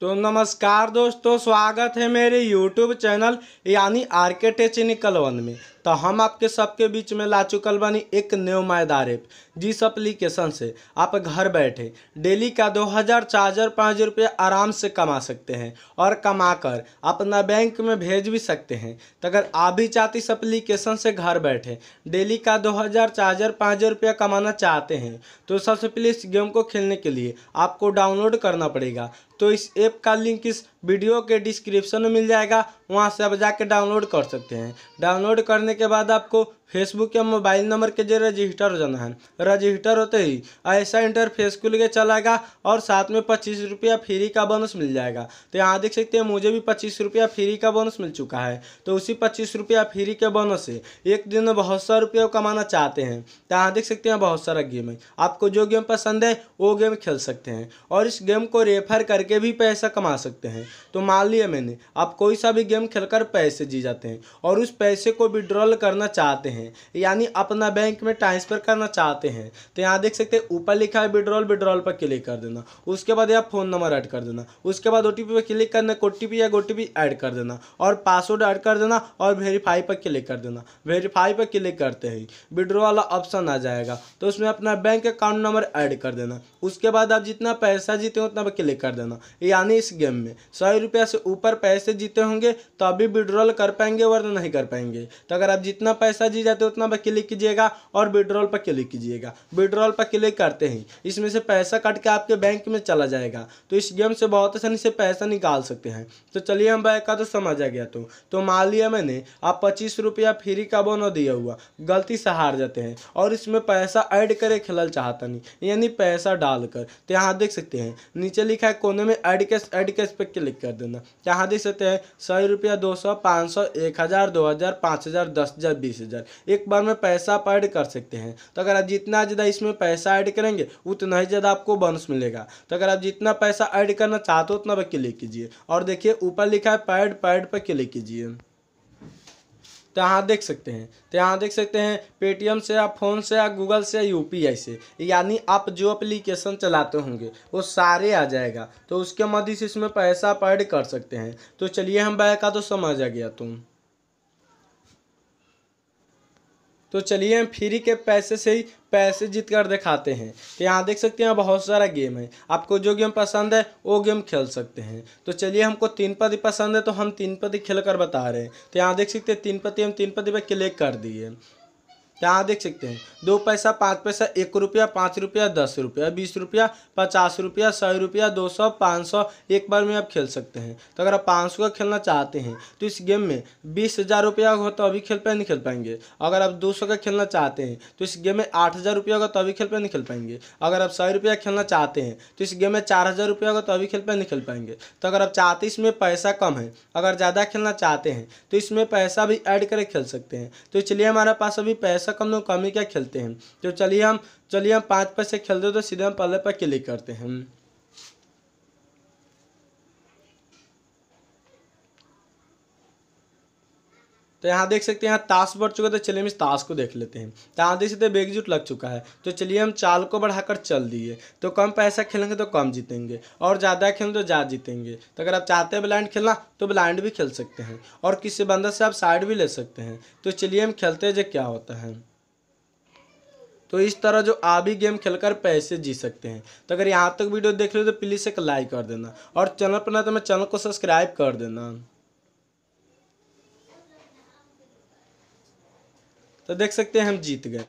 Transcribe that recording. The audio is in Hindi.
तो नमस्कार दोस्तों स्वागत है मेरे YouTube चैनल यानी आर्किटेक्चनिकल वन में तो हम आपके सबके बीच में ला चुकल बनी एक न्योमायदार ऐप जिस एप्लीकेशन से आप घर बैठे डेली का दो हज़ार चार हज़ार पाँच हज़ार रुपये आराम से कमा सकते हैं और कमा कर अपना बैंक में भेज भी सकते हैं तो अगर आप भी चाहते इस एप्लीकेशन से घर बैठे डेली का दो हज़ार चार हज़ार पाँच हज़ार रुपया कमाना चाहते हैं तो सबसे पहले इस गेम को खेलने के लिए आपको डाउनलोड करना पड़ेगा तो इस ऐप का लिंक इस वीडियो के डिस्क्रिप्शन में मिल जाएगा वहाँ से आप जाके डाउनलोड कर सकते हैं डाउनलोड करने के बाद आपको फेसबुक या मोबाइल नंबर के जरिए रजिस्टर हो जाना है रजिस्टर होते ही ऐसा इंटरफेस खुल के चलाएगा और साथ में पच्चीस रुपया फ्री का बोनस मिल जाएगा तो यहाँ देख सकते हैं मुझे भी पच्चीस रुपया फ्री का बोनस मिल चुका है तो उसी पच्चीस रुपया फ्री के बोनस से एक दिन में बहुत सारा रुपया कमाना चाहते हैं तो यहाँ देख सकते हैं बहुत सारा गेम है आपको जो गेम पसंद है वो गेम खेल सकते हैं और इस गेम को रेफर करके भी पैसा कमा सकते हैं तो मान लिया मैंने आप कोई सा भी गेम खेल पैसे जी जाते हैं और उस पैसे को विड्रॉल करना चाहते हैं हैं यानी अपना बैंक में ट्रांसफ़र करना चाहते हैं तो यहाँ देख सकते हैं ऊपर लिखा है विड्रॉल विड्रॉल पर क्लिक कर देना उसके बाद यहाँ फ़ोन नंबर ऐड कर देना उसके बाद ओ पर क्लिक करना ओ या ओ ऐड कर देना और पासवर्ड ऐड कर देना और वेरीफाई पर क्लिक कर देना वेरीफाई पर क्लिक करते ही विड्रॉ वाला ऑप्शन आ जाएगा तो उसमें अपना बैंक अकाउंट नंबर ऐड कर देना उसके बाद आप जितना पैसा जीते हो उतना पर क्लिक कर देना यानी इस गेम में सौ रुपया से ऊपर पैसे जीते होंगे तो अभी विड्रॉल कर पाएंगे वर्ण नहीं कर पाएंगे तो अगर आप जितना पैसा जी जाते हैं उतना पर क्लिक कीजिएगा और विड्रॉल पर क्लिक कीजिएगा विड्रॉल पर क्लिक करते ही इसमें से पैसा कट के आपके बैंक में चला जाएगा तो इस गेम से बहुत आसानी से पैसा निकाल सकते हैं तो चलिए हम बैंक का तो समझ आ गया तो, तो मान लिया मैंने आप पच्चीस रुपया फ्री का बोनो दिया हुआ गलती से हार जाते हैं और इसमें पैसा ऐड करे खेलल चाहता नहीं यानी पैसा डालकर तो यहाँ देख सकते हैं नीचे लिखा है कोने में ऐड कैश ऐड कैश पर क्लिक कर देना तो यहाँ देख सकते हैं सौ रुपया दो सौ पाँच सौ एक हज़ार दो हज़ार पाँच हज़ार दस हज़ार बीस हज़ार एक बार में पैसा ऐड कर सकते हैं तो अगर आप जितना ज़्यादा इसमें पैसा ऐड करेंगे उतना ही ज़्यादा आपको बोनस मिलेगा तो अगर आप जितना पैसा ऐड करना चाहते हो उतना पर क्लिक कीजिए और देखिए ऊपर लिखा है पैड पैड पर क्लिक कीजिए तो यहाँ देख सकते हैं तो यहाँ देख सकते हैं पेटीएम से या फ़ोन से या गूगल से या यूपीआई से यानी आप जो एप्लीकेशन चलाते होंगे वो सारे आ जाएगा तो उसके मदद से इसमें पैसा पैड ऐड कर सकते हैं तो चलिए हम बैक का तो समझ आ गया तुम तो चलिए हम फ्री के पैसे से ही पैसे जीत कर दिखाते हैं तो यहाँ देख सकते हैं बहुत सारा गेम है आपको जो गेम पसंद है वो गेम खेल सकते हैं तो चलिए हमको तीन पति पसंद है तो हम तीन पति खेल कर बता रहे हैं तो यहाँ देख सकते हैं तीन पति हम तीन पति पर क्लिक कर दिए यहाँ देख सकते हैं दो पैसा पाँच पैसा एक रुपया पाँच रुपया दस रुपया बीस रुपया पचास रुपया सौ रुपया दो सौ पाँच सौ एक बार में आप खेल सकते हैं तो अगर आप पाँच सौ का खेलना चाहते हैं तो इस गेम में बीस हज़ार रुपया होगा तो अभी खेल पाए नहीं खेल पाएंगे अगर आप दो सौ का खेलना चाहते हैं तो इस गेम में आठ हज़ार रुपया होगा तो अभी खेल पाए नहीं खेल पाएंगे अगर आप सौ रुपया खेलना चाहते हैं तो इस गेम में चार हज़ार रुपया होगा तो अभी खेल पाए नहीं खेल पाएंगे तो अगर आप चाहते इसमें पैसा कम है अगर ज़्यादा खेलना चाहते हैं तो इसमें पैसा भी ऐड करके खेल सकते हैं तो इसलिए हमारे पास अभी पैसा दर्शक कम लोग कमी क्या खेलते हैं तो चलिए हम चलिए हम पाँच पर से खेलते हैं तो सीधे हम पहले पर क्लिक करते हैं तो यहाँ देख सकते हैं यहाँ ताश बढ़ चुका है तो चलिए हम इस ताश को देख लेते हैं तो यहाँ देख सकते हैं लग चुका है तो चलिए हम चाल को बढ़ाकर चल दिए तो कम पैसा खेलेंगे तो कम जीतेंगे और ज़्यादा खेलेंगे तो ज़्यादा जीतेंगे तो अगर आप चाहते हैं ब्लाइंड खेलना तो ब्लाइंड भी खेल सकते हैं और किसी बंदा से आप साइड भी ले सकते हैं तो चलिए हम खेलते हैं जो क्या होता है तो इस तरह जो आप भी गेम खेलकर पैसे जीत सकते हैं तो अगर यहाँ तक वीडियो देख रहे हो तो प्लीज़ एक लाइक कर देना और चैनल पर ना तो मैं चैनल को सब्सक्राइब कर देना तो देख सकते हैं हम जीत गए